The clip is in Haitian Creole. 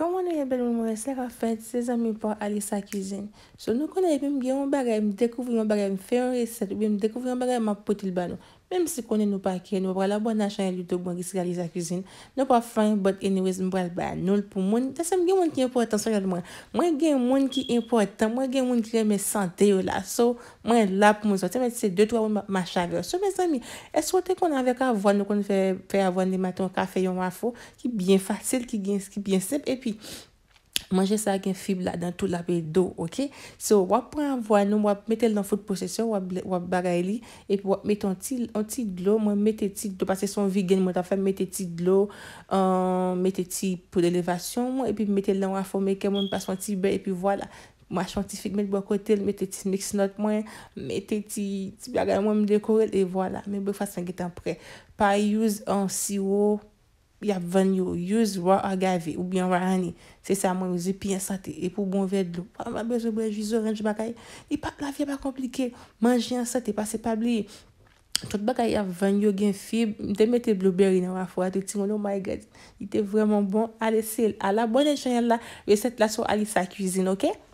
Kwa mwen e eh, bel mwen mwese rafet sezami pou alisa kuzen. So nou konen epi mwen mwen bagay mwen dekouvri mwen bagay mwen feyon reset. Epi mwen mwen dekouvri mwen bagay mwen potil bano. Mem si konen nou pa kere nou wap wala, bon nan chanye luto bon gis gali za kuzine. Nou pa fany, but anyways, mwen wale ba nol pou moun. Tese mwen gen moun ki important, so jade mwen. Mwen gen moun ki important, mwen gen moun ki gen me sante yo la. So, mwen lap moun zo. Tese mwen se 2-3 moun ma chave. So, mes amin, eswote kon avek avon nou kon fè avon li maton ka fè yon wafo, ki bien fasil, ki bien sip, e pi... manje sa gen fib la dan tout la pe do, ok? So, wap pre an vo an nou, wap metel nan fote posesyon, wap bagay li, epi wap met an ti, an ti glou, mwen meteti, do pa se son vegan, mwen ta fe meteti glou, mwen meteti pou delevasyon mwen, epi metel nan wafo meke, mwen paswant ti be, epi wala. Mwen chantifik, met bo akotel, meteti mix not mwen, meteti, ti bagay mwen mdekorel, epi wala. Mwen bo fwa seng etan pre. Pa youz an si wou, Bi ap vanyo, yuz wa agave, oubyan wa ane. Se sa mwen yuz epi en sate, epou bon vedlo. A, mwen bezou mwen, jizou renj bakay. La fye pa komplike, manji en sate, pase pabli. Chot bakay ap vanyo gen fib, demete blueberry nan wafo, ato ti moun, oh my god. Ite vreman bon, ale se, ala, bonen chanyal la, reset la sou Ali sa kuzine, oke?